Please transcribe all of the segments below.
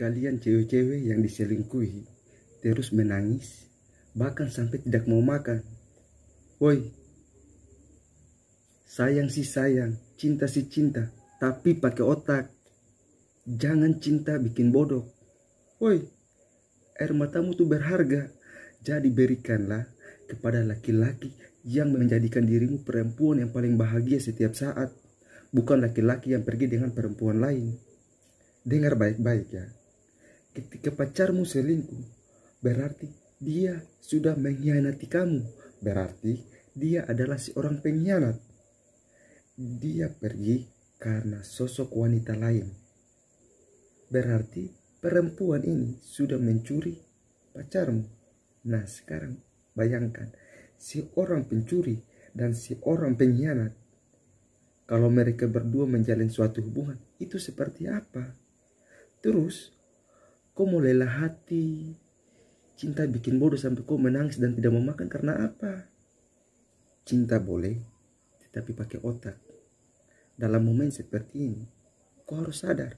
kalian cewek-cewek yang diselingkuhi terus menangis bahkan sampai tidak mau makan. Woi, sayang sih sayang, cinta sih cinta, tapi pakai otak. Jangan cinta bikin bodoh. Woi, air matamu tuh berharga. Jadi berikanlah kepada laki-laki yang menjadikan dirimu perempuan yang paling bahagia setiap saat. Bukan laki-laki yang pergi dengan perempuan lain. Dengar baik-baik ya. Ketika pacarmu selingkuh, berarti dia sudah mengkhianati kamu. Berarti dia adalah seorang pengkhianat. Dia pergi karena sosok wanita lain. Berarti perempuan ini sudah mencuri pacarmu. Nah sekarang bayangkan si orang pencuri dan si orang pengkhianat. Kalau mereka berdua menjalin suatu hubungan, itu seperti apa? Terus, Kau mau lelah hati. Cinta bikin bodoh sampai kau menangis dan tidak mau makan karena apa? Cinta boleh, tetapi pakai otak. Dalam momen seperti ini, kau harus sadar.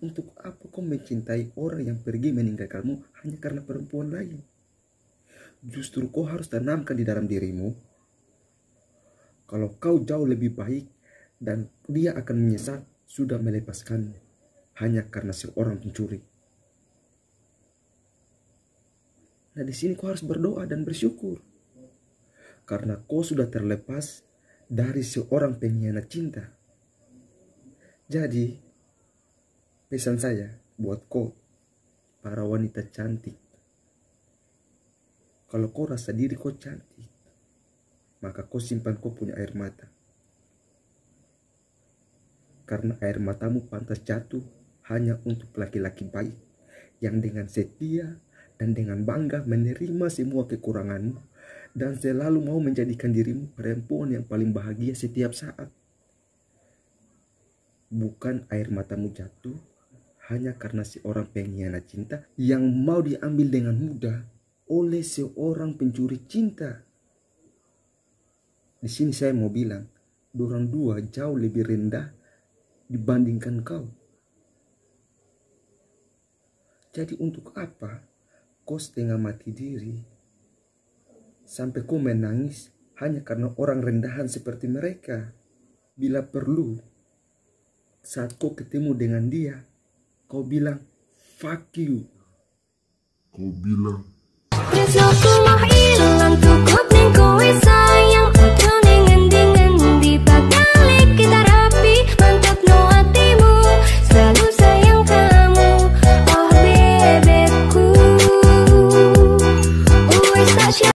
Untuk apa kau mencintai orang yang pergi meninggalkanmu hanya karena perempuan lain? Justru kau harus tanamkan di dalam dirimu. Kalau kau jauh lebih baik dan dia akan menyesal sudah melepaskanmu hanya karena seorang pencuri. Nah di sini kau harus berdoa dan bersyukur. Karena kau sudah terlepas dari seorang pengkhianat cinta. Jadi, pesan saya buat kau, para wanita cantik. Kalau kau rasa diri kau cantik, maka kau simpan kau punya air mata. Karena air matamu pantas jatuh hanya untuk laki-laki baik yang dengan setia dan dengan bangga menerima semua kekuranganmu dan selalu mau menjadikan dirimu perempuan yang paling bahagia setiap saat. Bukan air matamu jatuh hanya karena seorang pengkhianat cinta yang mau diambil dengan mudah oleh seorang pencuri cinta. Di sini saya mau bilang, dorang dua jauh lebih rendah dibandingkan kau. Jadi untuk apa kau setengah mati diri sampai kau menangis hanya karena orang rendahan seperti mereka? Bila perlu, saat kau ketemu dengan dia, kau bilang, fuck you. Kau bilang.